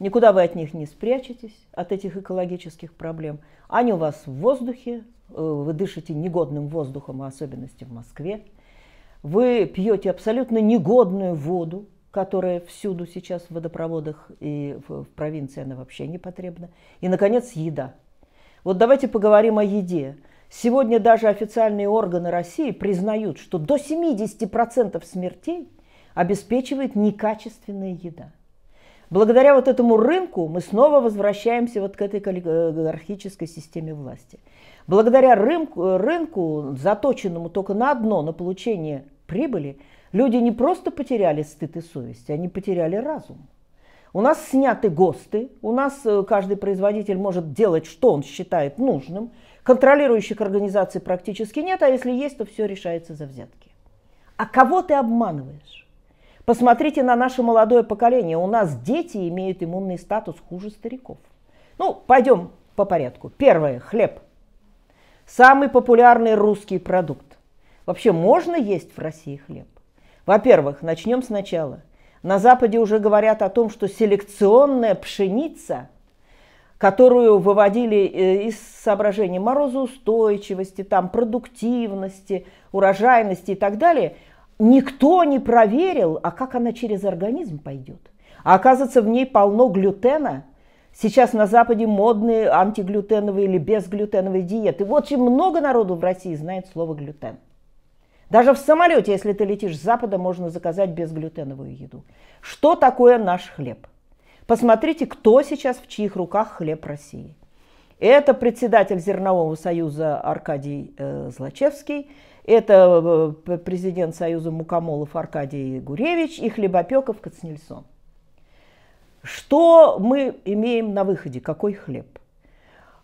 Никуда вы от них не спрячетесь, от этих экологических проблем. Они у вас в воздухе, э, вы дышите негодным воздухом, а особенности в Москве. Вы пьете абсолютно негодную воду, которая всюду сейчас в водопроводах и в, провинции она вообще не потребна. И, наконец, еда. Вот давайте поговорим о еде. Сегодня даже официальные органы России признают, что до 70% смертей обеспечивает некачественная еда – Благодаря вот этому рынку мы снова возвращаемся вот к этой олигархической э, системе власти. Благодаря рынку, э, рынку, заточенному только на одно, на получение прибыли, люди не просто потеряли стыд и совесть, они потеряли разум. У нас сняты ГОСТы, у нас э, каждый производитель может делать, что он считает нужным. Контролирующих организаций практически нет, а если есть, то все решается за взятки. А кого ты обманываешь? Посмотрите на наше молодое поколение. У нас дети имеют иммунный статус хуже стариков. Ну, пойдем по порядку. Первое – хлеб. Самый популярный русский продукт. Вообще можно есть в России хлеб? Во-первых, начнем сначала. На Западе уже говорят о том, что селекционная пшеница, которую выводили э, из соображений морозоустойчивости, там, продуктивности, урожайности и так далее – никто не проверил, а как она через организм пойдет. А оказывается, в ней полно глютена. Сейчас на Западе модные антиглютеновые или безглютеновые диеты. Вот очень много народу в России знает слово глютен. Даже в самолете, если ты летишь с Запада, можно заказать безглютеновую еду. Что такое наш хлеб? Посмотрите, кто сейчас в чьих руках хлеб России. Это председатель Зернового союза Аркадий э, Злачевский – это э, президент Союза мукомолов Аркадий Гуревич и хлебопеков Кацнельсон. Что мы имеем на выходе? Какой хлеб?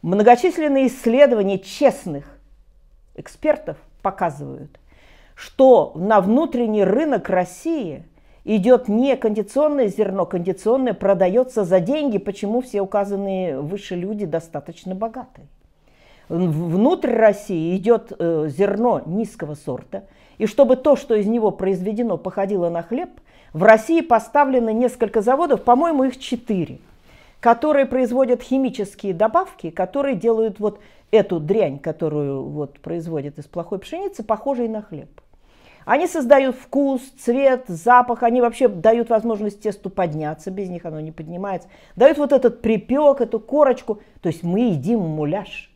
Многочисленные исследования честных экспертов показывают, что на внутренний рынок России идет не кондиционное зерно, кондиционное продается за деньги, почему все указанные выше люди достаточно богатые внутрь России идет э, зерно низкого сорта, и чтобы то, что из него произведено, походило на хлеб, в России поставлено несколько заводов, по-моему, их четыре, которые производят химические добавки, которые делают вот эту дрянь, которую вот производят из плохой пшеницы, похожей на хлеб. Они создают вкус, цвет, запах, они вообще дают возможность тесту подняться, без них оно не поднимается. Дают вот этот припек, эту корочку, то есть мы едим муляж –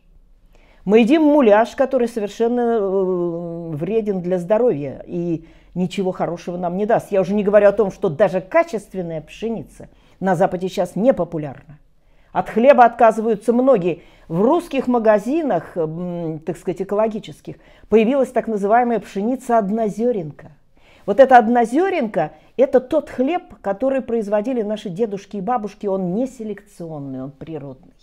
мы едим муляж, который совершенно э, вреден для здоровья и ничего хорошего нам не даст. Я уже не говорю о том, что даже качественная пшеница на Западе сейчас не популярна. От хлеба отказываются многие. В русских магазинах, так сказать, экологических, появилась так называемая пшеница однозеренка. Вот эта однозеренка – это тот хлеб, который производили наши дедушки и бабушки. Он не селекционный, он природный.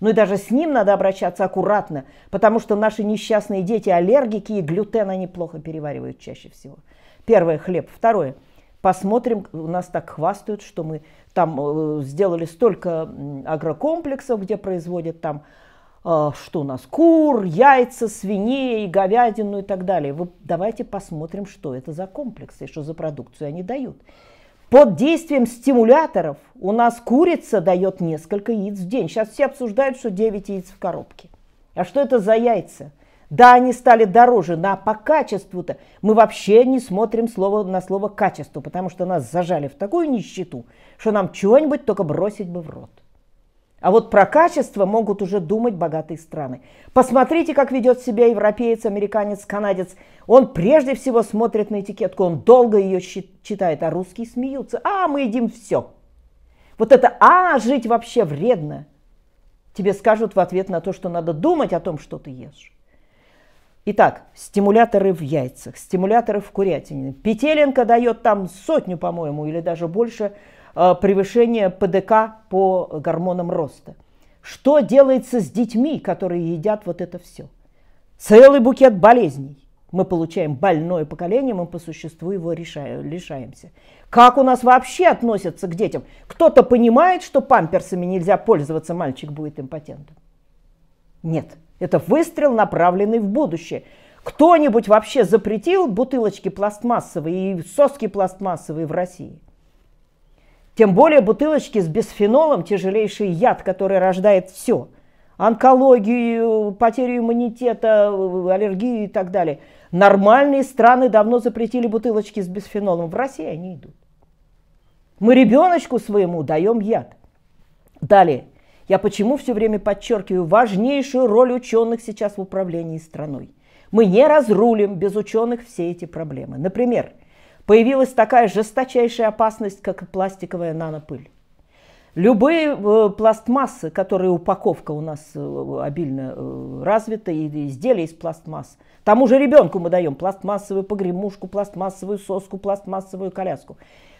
Ну и даже с ним надо обращаться аккуратно, потому что наши несчастные дети аллергики и глютен они плохо переваривают чаще всего. Первое – хлеб. Второе – посмотрим, у нас так хвастают, что мы там э, сделали столько агрокомплексов, где производят там э, что у нас, кур, яйца, свиней, говядину и так далее. Вы давайте посмотрим, что это за комплексы, что за продукцию они дают. Под действием стимуляторов у нас курица дает несколько яиц в день. Сейчас все обсуждают, что 9 яиц в коробке. А что это за яйца? Да, они стали дороже, но по качеству-то мы вообще не смотрим слово на слово качество, потому что нас зажали в такую нищету, что нам чего-нибудь только бросить бы в рот. А вот про качество могут уже думать богатые страны. Посмотрите, как ведет себя европеец, американец, канадец. Он прежде всего смотрит на этикетку, он долго ее читает, а русские смеются. А, мы едим все. Вот это «а, жить вообще вредно» тебе скажут в ответ на то, что надо думать о том, что ты ешь. Итак, стимуляторы в яйцах, стимуляторы в курятине. Петеленко дает там сотню, по-моему, или даже больше – Э, превышение ПДК по гормонам роста. Что делается с детьми, которые едят вот это все? Целый букет болезней. Мы получаем больное поколение, мы по существу его решаем, лишаемся. Как у нас вообще относятся к детям? Кто-то понимает, что памперсами нельзя пользоваться, мальчик будет импотентом? Нет, это выстрел, направленный в будущее. Кто-нибудь вообще запретил бутылочки пластмассовые и соски пластмассовые в России? Тем более бутылочки с бисфенолом, тяжелейший яд, который рождает все. Онкологию, потерю иммунитета, аллергию и так далее. Нормальные страны давно запретили бутылочки с бисфенолом. В России они идут. Мы ребеночку своему даем яд. Далее. Я почему все время подчеркиваю важнейшую роль ученых сейчас в управлении страной. Мы не разрулим без ученых все эти проблемы. Например, появилась такая жесточайшая опасность, как пластиковая нанопыль. Любые э, пластмассы, которые упаковка у нас э, обильно э, развита, и изделия из пластмасс. Тому же ребенку мы даем пластмассовую погремушку, пластмассовую соску, пластмассовую коляску.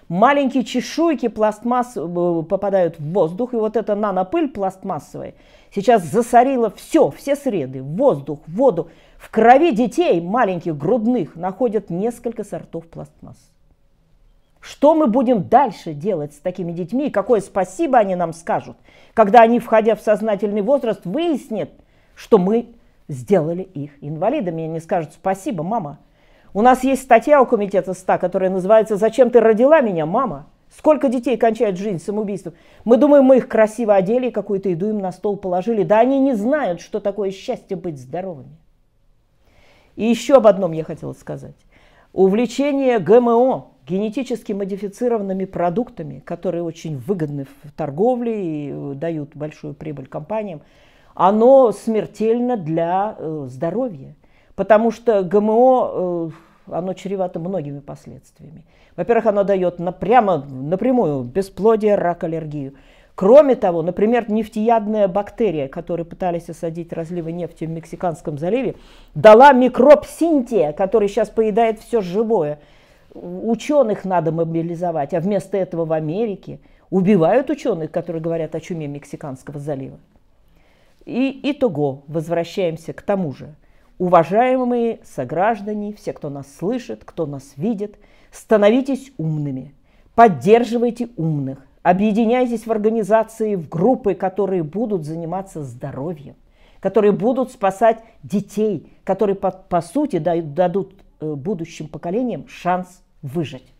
Маленькие чешуйки пластмасс попадают в воздух, и вот эта нанопыль пластмассовая сейчас засорила все, все среды, воздух, воду. В крови детей, маленьких, грудных, находят несколько сортов пластмасс. Что мы будем дальше делать с такими детьми и какое спасибо они нам скажут, когда они, входя в сознательный возраст, выяснят, что мы сделали их инвалидами. И они скажут спасибо, мама. У нас есть статья у комитета СтА, которая называется «Зачем ты родила меня, мама?» Сколько детей кончают жизнь самоубийством? Мы думаем, мы их красиво одели, какую-то еду им на стол положили. Да они не знают, что такое счастье быть здоровыми. И еще об одном я хотела сказать. Увлечение ГМО, генетически модифицированными продуктами, которые очень выгодны в торговле и э, дают большую прибыль компаниям, оно смертельно для э, здоровья. Потому что ГМО, э, оно чревато многими последствиями. Во-первых, оно дает напрямо, напрямую бесплодие, рак, аллергию. Кроме того, например, нефтеядная бактерия, которую пытались осадить разливы нефти в Мексиканском заливе, дала микроб синтия, который сейчас поедает все живое. Ученых надо мобилизовать, а вместо этого в Америке убивают ученых, которые говорят о чуме Мексиканского залива. И итого, возвращаемся к тому же. Уважаемые сограждане, все, кто нас слышит, кто нас видит, становитесь умными, поддерживайте умных, Объединяйтесь в организации, в группы, которые будут заниматься здоровьем, которые будут спасать детей, которые, по, по сути, дают, дадут э, будущим поколениям шанс выжить.